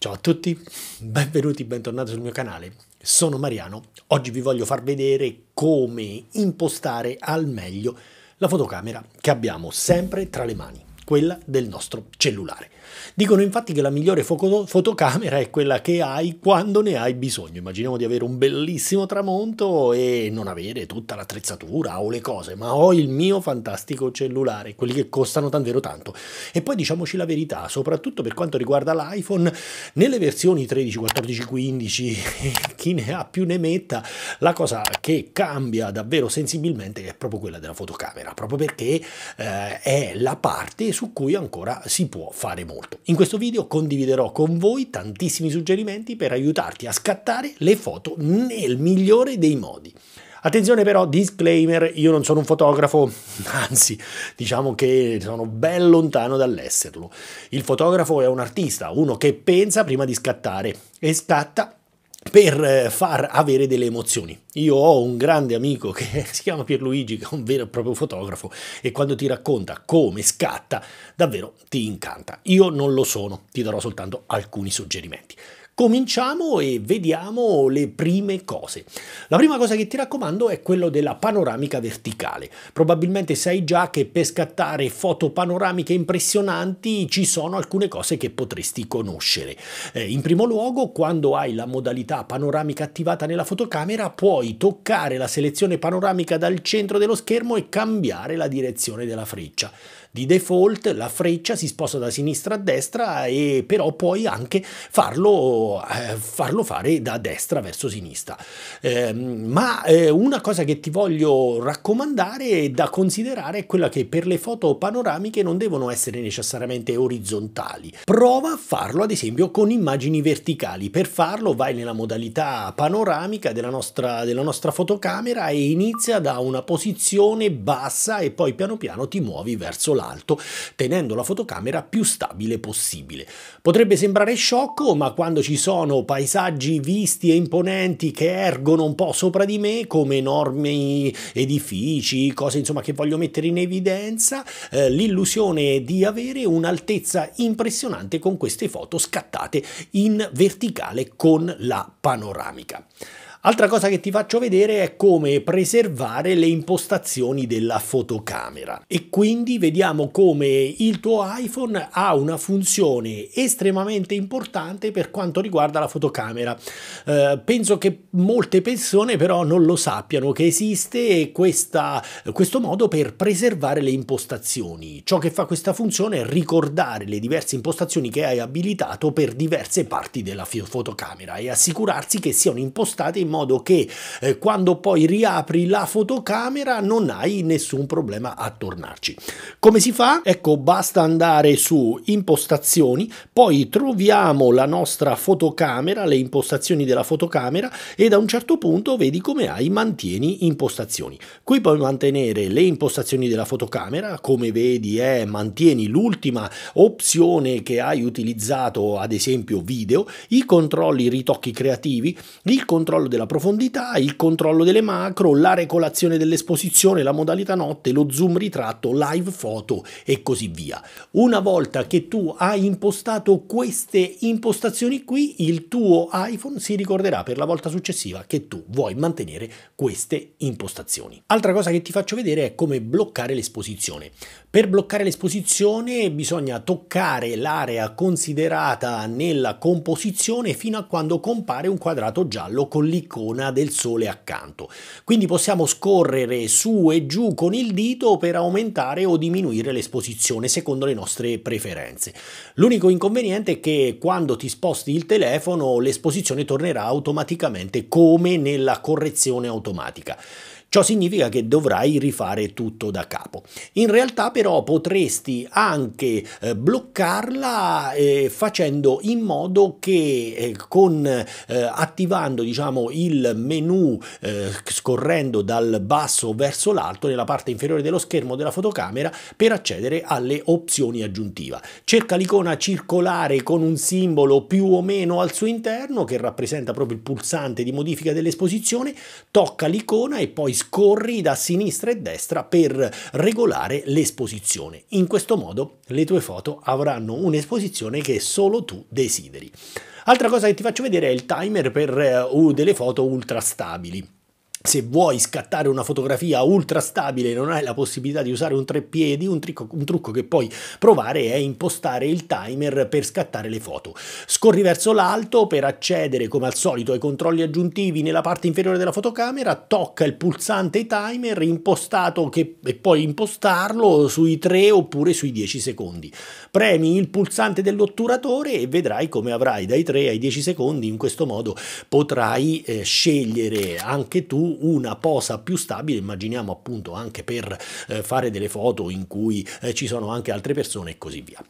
Ciao a tutti, benvenuti, bentornati sul mio canale. Sono Mariano. Oggi vi voglio far vedere come impostare al meglio la fotocamera che abbiamo sempre tra le mani quella del nostro cellulare. Dicono infatti che la migliore foto- fotocamera è quella che hai quando ne hai bisogno. Immaginiamo di avere un bellissimo tramonto e non avere tutta l'attrezzatura o le cose, ma ho il mio fantastico cellulare, quelli che costano davvero tanto. E poi diciamoci la verità, soprattutto per quanto riguarda l'iPhone, nelle versioni 13, 14, 15, chi ne ha più ne metta, la cosa che cambia davvero sensibilmente è proprio quella della fotocamera, proprio perché eh, è la parte su cui ancora si può fare molto. In questo video condividerò con voi tantissimi suggerimenti per aiutarti a scattare le foto nel migliore dei modi. Attenzione però, disclaimer, io non sono un fotografo, anzi diciamo che sono ben lontano dall'esserlo. Il fotografo è un artista, uno che pensa prima di scattare e scatta per eh, far avere delle emozioni. Io ho un grande amico che si chiama Pierluigi, che è un vero e proprio fotografo, e quando ti racconta come scatta, davvero ti incanta. Io non lo sono, ti darò soltanto alcuni suggerimenti. Cominciamo e vediamo le prime cose. La prima cosa che ti raccomando è quello della panoramica verticale. Probabilmente sai già che per scattare foto panoramiche impressionanti ci sono alcune cose che potresti conoscere. Eh, in primo luogo, quando hai la modalità panoramica attivata nella fotocamera, puoi toccare la selezione panoramica dal centro dello schermo e cambiare la direzione della freccia. Di default la freccia si sposta da sinistra a destra e però puoi anche farlo, eh, farlo fare da destra verso sinistra. Eh, ma eh, una cosa che ti voglio raccomandare e da considerare è quella che per le foto panoramiche non devono essere necessariamente orizzontali. Prova a farlo ad esempio con immagini verticali. Per farlo vai nella modalità panoramica della nostra, della nostra fotocamera e inizia da una posizione bassa e poi piano piano ti muovi verso l'alto alto, tenendo la fotocamera più stabile possibile. Potrebbe sembrare sciocco, ma quando ci sono paesaggi visti e imponenti che ergono un po' sopra di me, come enormi edifici, cose insomma che voglio mettere in evidenza, eh, l'illusione di avere un'altezza impressionante con queste foto scattate in verticale con la panoramica. Altra cosa che ti faccio vedere è come preservare le impostazioni della fotocamera e quindi vediamo come il tuo iPhone ha una funzione estremamente importante per quanto riguarda la fotocamera. Eh, penso che molte persone però non lo sappiano che esiste questa, questo modo per preservare le impostazioni. Ciò che fa questa funzione è ricordare le diverse impostazioni che hai abilitato per diverse parti della fotocamera e assicurarsi che siano impostate in in modo che eh, quando poi riapri la fotocamera non hai nessun problema a tornarci. Come si fa? Ecco, basta andare su impostazioni, poi troviamo la nostra fotocamera, le impostazioni della fotocamera e da un certo punto vedi come hai mantieni impostazioni. Qui puoi mantenere le impostazioni della fotocamera, come vedi è eh, mantieni l'ultima opzione che hai utilizzato, ad esempio video, i controlli ritocchi creativi, il controllo della della profondità, il controllo delle macro, la regolazione dell'esposizione, la modalità notte, lo zoom ritratto, live foto e così via. Una volta che tu hai impostato queste impostazioni qui, il tuo iPhone si ricorderà per la volta successiva che tu vuoi mantenere queste impostazioni. Altra cosa che ti faccio vedere è come bloccare l'esposizione. Per bloccare l'esposizione bisogna toccare l'area considerata nella composizione fino a quando compare un quadrato giallo con l'icona l'icona del sole accanto. Quindi possiamo scorrere su e giù con il dito per aumentare o diminuire l'esposizione secondo le nostre preferenze. L'unico inconveniente è che quando ti sposti il telefono l'esposizione tornerà automaticamente come nella correzione automatica. Ciò significa che dovrai rifare tutto da capo. In realtà però potresti anche eh, bloccarla eh, facendo in modo che eh, con eh, attivando diciamo il menu eh, scorrendo dal basso verso l'alto nella parte inferiore dello schermo della fotocamera per accedere alle opzioni aggiuntive. Cerca l'icona circolare con un simbolo più o meno al suo interno che rappresenta proprio il pulsante di modifica dell'esposizione, tocca l'icona e poi scorri da sinistra e destra per regolare l'esposizione. In questo modo le tue foto avranno un'esposizione che solo tu desideri. Altra cosa che ti faccio vedere è il timer per uh, delle foto ultra stabili se vuoi scattare una fotografia ultra stabile e non hai la possibilità di usare un treppiedi, un, trico, un trucco che puoi provare è impostare il timer per scattare le foto. Scorri verso l'alto per accedere come al solito ai controlli aggiuntivi nella parte inferiore della fotocamera, tocca il pulsante timer impostato che, e puoi impostarlo sui 3 oppure sui 10 secondi. Premi il pulsante dell'otturatore e vedrai come avrai dai 3 ai 10 secondi, in questo modo potrai eh, scegliere anche tu una posa più stabile, immaginiamo appunto anche per eh, fare delle foto in cui eh, ci sono anche altre persone e così via.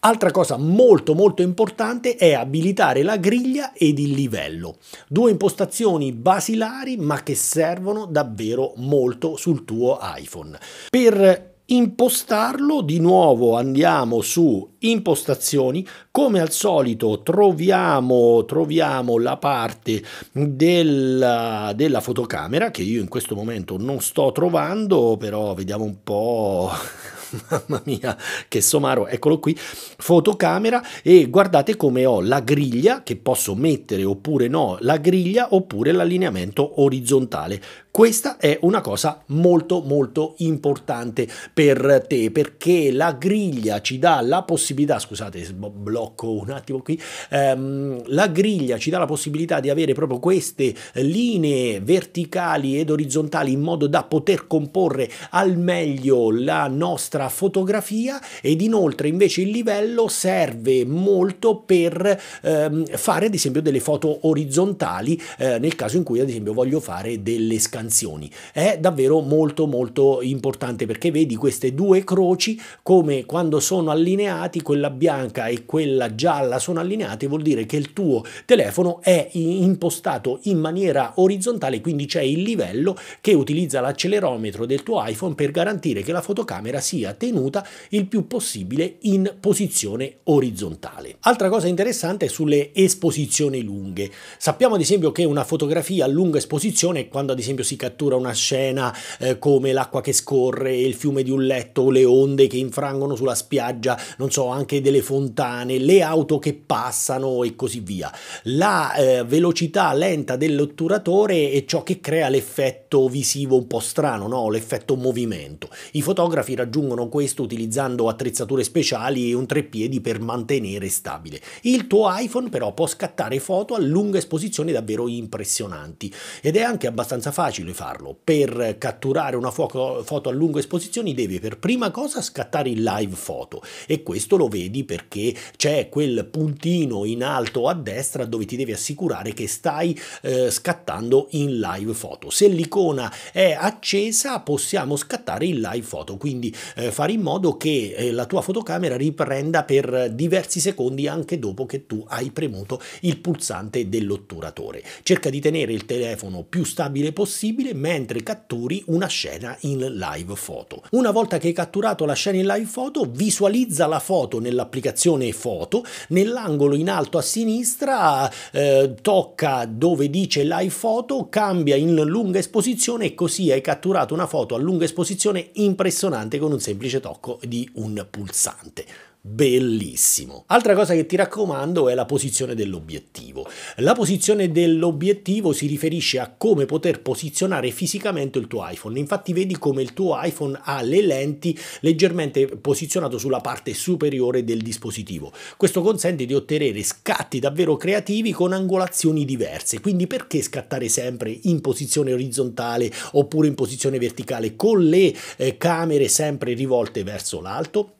Altra cosa molto molto importante è abilitare la griglia ed il livello, due impostazioni basilari ma che servono davvero molto sul tuo iPhone. Per impostarlo di nuovo andiamo su impostazioni come al solito troviamo, troviamo la parte della, della, fotocamera che io in questo momento non sto trovando però vediamo un po' mamma mia che somaro eccolo qui fotocamera e guardate come ho la griglia che posso mettere oppure no la griglia oppure l'allineamento orizzontale questa è una cosa molto molto importante per te perché la griglia ci dà la possibilità, scusate, blocco un attimo qui, ehm, la griglia ci dà la possibilità di avere proprio queste linee verticali ed orizzontali in modo da poter comporre al meglio la nostra fotografia ed inoltre invece il livello serve molto per ehm, fare ad esempio delle foto orizzontali eh, nel caso in cui ad esempio voglio fare delle scansioni canzoni. È davvero molto molto importante perché vedi queste due croci come quando sono allineati, quella bianca e quella gialla sono allineate, vuol dire che il tuo telefono è impostato in maniera orizzontale, quindi c'è il livello che utilizza l'accelerometro del tuo iPhone per garantire che la fotocamera sia tenuta il più possibile in posizione orizzontale. Altra cosa interessante è sulle esposizioni lunghe. Sappiamo ad esempio che una fotografia a lunga esposizione, quando ad esempio si cattura una scena eh, come l'acqua che scorre, il fiume di un letto, le onde che infrangono sulla spiaggia, non so, anche delle fontane, le auto che passano e così via. La eh, velocità lenta dell'otturatore è ciò che crea l'effetto visivo un po' strano, no? l'effetto movimento. I fotografi raggiungono questo utilizzando attrezzature speciali e un treppiedi per mantenere stabile. Il tuo iPhone però può scattare foto a lunga esposizione davvero impressionanti ed è anche abbastanza facile facile farlo. Per catturare una foto, foto a lungo esposizione devi per prima cosa scattare il live foto e questo lo vedi perché c'è quel puntino in alto a destra dove ti devi assicurare che stai eh, scattando in live foto. Se l'icona è accesa possiamo scattare il live foto, quindi eh, fare in modo che eh, la tua fotocamera riprenda per diversi secondi anche dopo che tu hai premuto il pulsante dell'otturatore. Cerca di tenere il telefono più stabile possibile possibile mentre catturi una scena in live foto. Una volta che hai catturato la scena in live foto, visualizza la foto nell'applicazione foto, nell'angolo in alto a sinistra eh, tocca dove dice live foto, cambia in lunga esposizione e così hai catturato una foto a lunga esposizione impressionante con un semplice tocco di un pulsante bellissimo. Altra cosa che ti raccomando è la posizione dell'obiettivo. La posizione dell'obiettivo si riferisce a come poter posizionare fisicamente il tuo iPhone. Infatti vedi come il tuo iPhone ha le lenti leggermente posizionato sulla parte superiore del dispositivo. Questo consente di ottenere scatti davvero creativi con angolazioni diverse. Quindi perché scattare sempre in posizione orizzontale oppure in posizione verticale con le eh, camere sempre rivolte verso l'alto?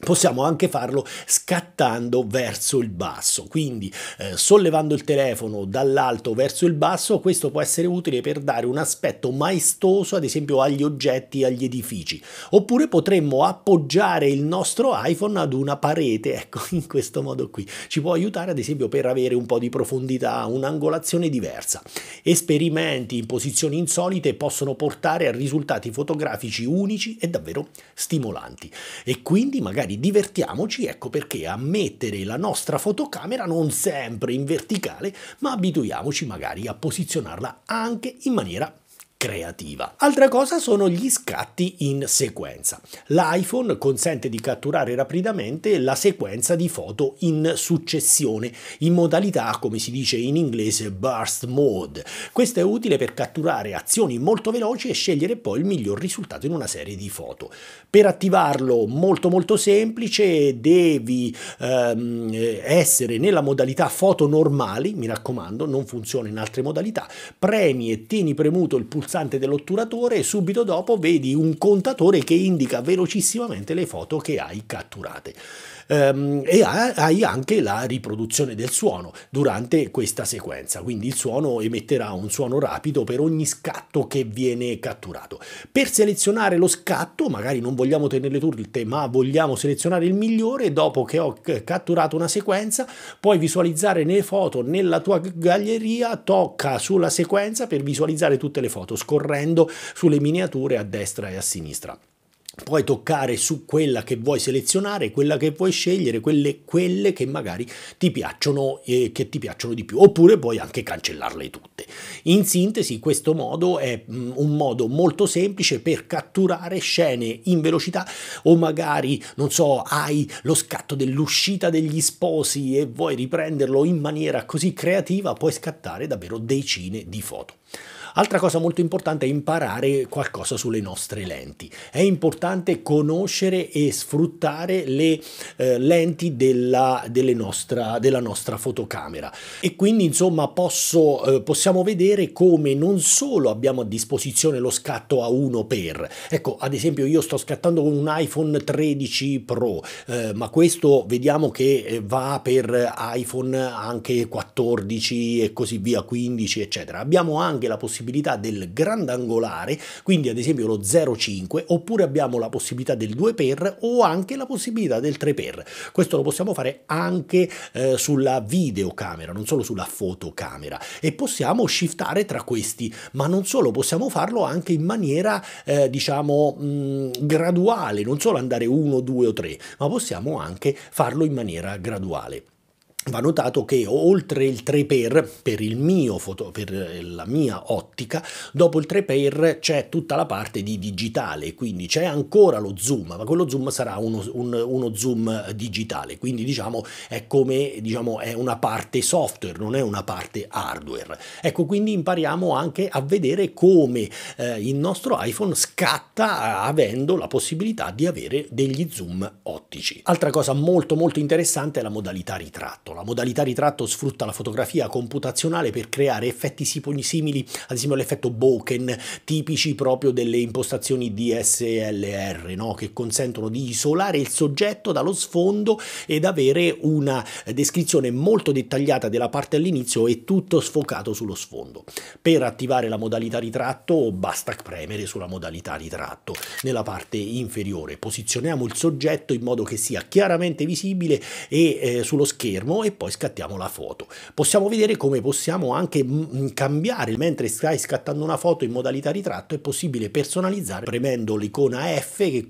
possiamo anche farlo scattando verso il basso, quindi eh, sollevando il telefono dall'alto verso il basso, questo può essere utile per dare un aspetto maestoso ad esempio agli oggetti, agli edifici, oppure potremmo appoggiare il nostro iPhone ad una parete, ecco in questo modo qui, ci può aiutare ad esempio per avere un po' di profondità, un'angolazione diversa. Esperimenti in posizioni insolite possono portare a risultati fotografici unici e davvero stimolanti e quindi magari magari divertiamoci, ecco perché a mettere la nostra fotocamera non sempre in verticale, ma abituiamoci magari a posizionarla anche in maniera creativa. Altra cosa sono gli scatti in sequenza. L'iPhone consente di catturare rapidamente la sequenza di foto in successione, in modalità, come si dice in inglese, burst mode. Questo è utile per catturare azioni molto veloci e scegliere poi il miglior risultato in una serie di foto. Per attivarlo molto molto semplice devi ehm, essere nella modalità foto normali, mi raccomando, non funziona in altre modalità, premi e tieni premuto il pulsante pulsante dell'otturatore e subito dopo vedi un contatore che indica velocissimamente le foto che hai catturate ehm, e hai anche la riproduzione del suono durante questa sequenza, quindi il suono emetterà un suono rapido per ogni scatto che viene catturato. Per selezionare lo scatto, magari non vogliamo tenerle tutte, ma vogliamo selezionare il migliore, dopo che ho catturato una sequenza, puoi visualizzare le foto nella tua galleria, tocca sulla sequenza per visualizzare tutte le foto, scorrendo sulle miniature a destra e a sinistra puoi toccare su quella che vuoi selezionare, quella che vuoi scegliere, quelle, quelle che magari ti piacciono e eh, che ti piacciono di più, oppure puoi anche cancellarle tutte. In sintesi, questo modo è mh, mm, un modo molto semplice per catturare scene in velocità o magari, non so, hai lo scatto dell'uscita degli sposi e vuoi riprenderlo in maniera così creativa, puoi scattare davvero decine di foto. Altra cosa molto importante è imparare qualcosa sulle nostre lenti. È importante conoscere e sfruttare le eh, lenti della, nostra, della nostra fotocamera e quindi insomma posso, eh, possiamo vedere come non solo abbiamo a disposizione lo scatto a 1 per. ecco ad esempio io sto scattando con un iPhone 13 Pro, eh, ma questo vediamo che eh, va per iPhone anche 14 e così via, 15 eccetera. Abbiamo anche la possibilità possibilità del grandangolare, quindi ad esempio lo 0,5, oppure abbiamo la possibilità del 2 x o anche la possibilità del 3 x Questo lo possiamo fare anche eh, sulla videocamera, non solo sulla fotocamera. E possiamo shiftare tra questi, ma non solo, possiamo farlo anche in maniera, eh, diciamo, mh, graduale, non solo andare 1, 2 o 3, ma possiamo anche farlo in maniera graduale va notato che oltre il 3x per, il mio foto, per la mia ottica, dopo il 3x c'è tutta la parte di digitale, quindi c'è ancora lo zoom, ma quello zoom sarà uno, un, uno zoom digitale, quindi diciamo è come diciamo è una parte software, non è una parte hardware. Ecco, quindi impariamo anche a vedere come eh, il nostro iPhone scatta avendo la possibilità di avere degli zoom ottici. Altra cosa molto molto interessante è la modalità ritratto la modalità ritratto sfrutta la fotografia computazionale per creare effetti simili, ad esempio all'effetto Boken, tipici proprio delle impostazioni DSLR, no? che consentono di isolare il soggetto dallo sfondo ed avere una descrizione molto dettagliata della parte all'inizio e tutto sfocato sullo sfondo. Per attivare la modalità ritratto basta premere sulla modalità ritratto nella parte inferiore. Posizioniamo il soggetto in modo che sia chiaramente visibile e eh, sullo schermo e poi scattiamo la foto. Possiamo vedere come possiamo anche cambiare mentre stai scattando una foto in modalità ritratto è possibile personalizzare premendo l'icona F che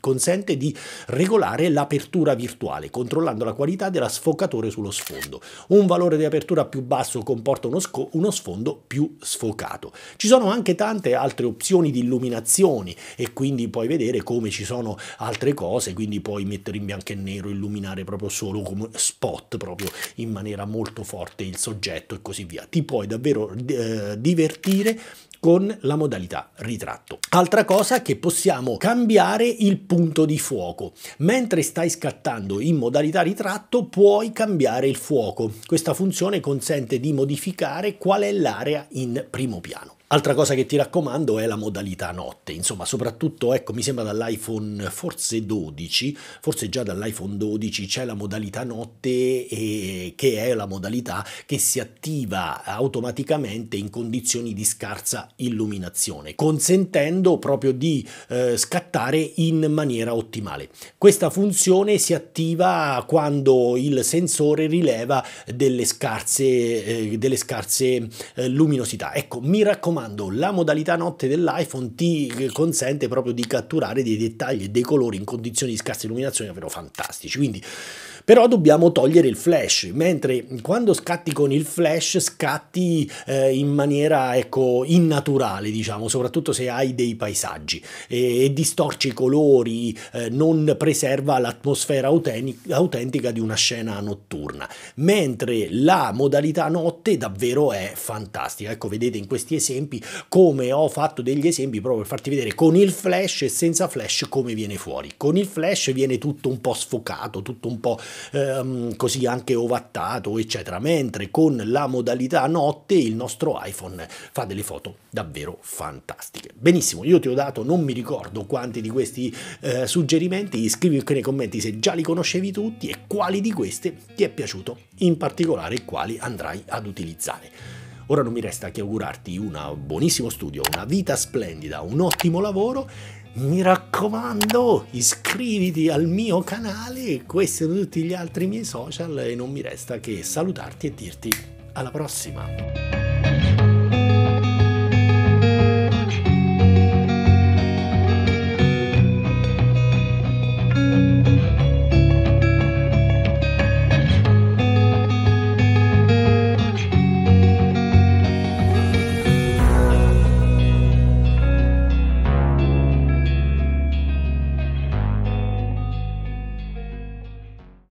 consente di regolare l'apertura virtuale controllando la qualità della sfocatore sullo sfondo. Un valore di apertura più basso comporta uno, uno sfondo più sfocato. Ci sono anche tante altre opzioni di illuminazioni e quindi puoi vedere come ci sono altre cose, quindi puoi mettere in bianco e nero, illuminare proprio solo come spot proprio in maniera molto forte il soggetto e così via. Ti puoi davvero eh, divertire con la modalità ritratto. Altra cosa che possiamo cambiare il punto di fuoco. Mentre stai scattando in modalità ritratto puoi cambiare il fuoco. Questa funzione consente di modificare qual è l'area in primo piano. Altra cosa che ti raccomando è la modalità notte, insomma soprattutto ecco mi sembra dall'iPhone forse 12, forse già dall'iPhone 12 c'è la modalità notte e, che è la modalità che si attiva automaticamente in condizioni di scarsa illuminazione, consentendo proprio di eh, scattare in maniera ottimale. Questa funzione si attiva quando il sensore rileva delle scarse, eh, delle scarse eh, luminosità. Ecco mi raccomando raccomando, la modalità notte dell'iPhone ti consente proprio di catturare dei dettagli e dei colori in condizioni di scarsa illuminazione davvero fantastici. Quindi però dobbiamo togliere il flash, mentre quando scatti con il flash scatti eh, in maniera ecco, innaturale, diciamo, soprattutto se hai dei paesaggi e, e distorci i colori, eh, non preserva l'atmosfera autentica di una scena notturna, mentre la modalità notte davvero è fantastica. Ecco, vedete in questi esempi come ho fatto degli esempi proprio per farti vedere con il flash e senza flash come viene fuori. Con il flash viene tutto un po' sfocato, tutto un po' ehm, così anche ovattato, eccetera. Mentre con la modalità notte il nostro iPhone fa delle foto davvero fantastiche. Benissimo, io ti ho dato, non mi ricordo quanti di questi eh, suggerimenti, scrivi nei commenti se già li conoscevi tutti e quali di queste ti è piaciuto in particolare e quali andrai ad utilizzare. Ora non mi resta che augurarti un buonissimo studio, una vita splendida, un ottimo lavoro mi raccomando iscriviti al mio canale, questi sono tutti gli altri miei social e non mi resta che salutarti e dirti alla prossima!